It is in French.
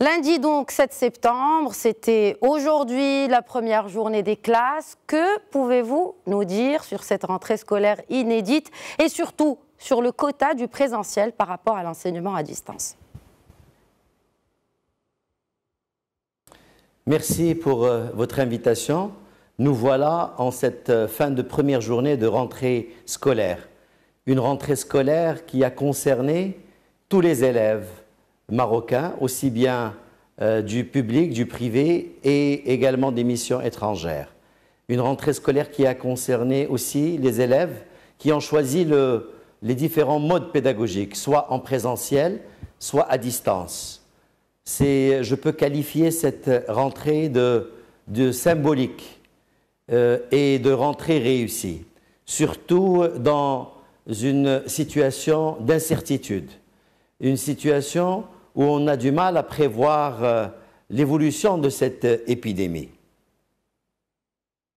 Lundi donc 7 septembre, c'était aujourd'hui la première journée des classes. Que pouvez-vous nous dire sur cette rentrée scolaire inédite et surtout sur le quota du présentiel par rapport à l'enseignement à distance Merci pour euh, votre invitation. Nous voilà en cette euh, fin de première journée de rentrée scolaire. Une rentrée scolaire qui a concerné tous les élèves, marocains, aussi bien euh, du public, du privé et également des missions étrangères. Une rentrée scolaire qui a concerné aussi les élèves qui ont choisi les différents modes pédagogiques, soit en présentiel, soit à distance. Je peux qualifier cette rentrée de, symbolique euh, et de rentrée réussie, surtout dans une situation d'incertitude, une situation où on a du mal à prévoir euh, l'évolution de cette euh, épidémie.